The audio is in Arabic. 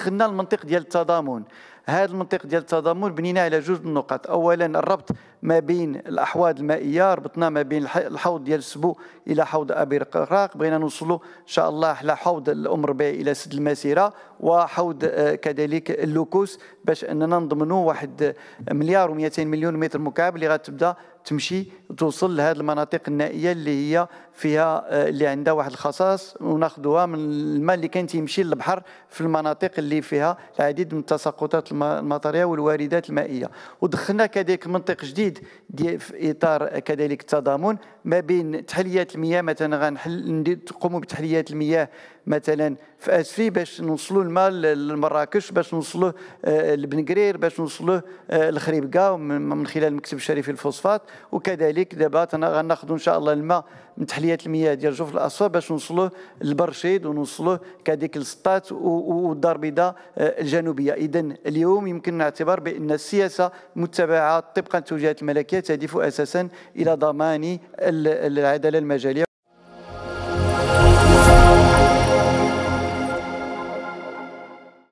دخلنا المنطق ديال التضامن هذا المنطق ديال التضامن بنيناه على جوج النقط اولا الربط ما بين الاحواض المائيه ربطنا ما بين الحوض ديال السبو الى حوض ابي رقراق بغينا نوصلوا ان شاء الله على حوض الامر به الى سد المسيره وحوض آه، كذلك اللوكوس باش اننا نضمنوا واحد مليار و200 مليون متر مكعب اللي غتبدا تمشي توصل لهاد المناطق النائيه اللي هي فيها آه، اللي عندها واحد الخصائص وناخذوها من الماء اللي كان تيمشي للبحر في المناطق اللي فيها العديد من التساقطات المطريه والواردات المائيه ودخلنا كذلك منطق جديد في اطار كذلك التضامن ما بين تحليات المياه مثلا غنحل تقوموا بتحليات المياه مثلا في اسفي باش نوصلوا الماء لمراكش باش نوصلوه آه، لبنقرير باش نوصلوه آه، لخريبكا من خلال مكتب الشريف الفوسفات وكذلك دابا غناخذوا ان شاء الله الماء من تحليات المياه ديال جوف الاصفر باش نوصلوه للبرشيد ونوصلوه كذلك للسطات والدار البيضاء آه، الجنوبيه اذا اليوم يمكن نعتبر بان السياسه متبعه طبقا للتوجيهات الملكيه تهدف اساسا الى ضمان العداله المجاليه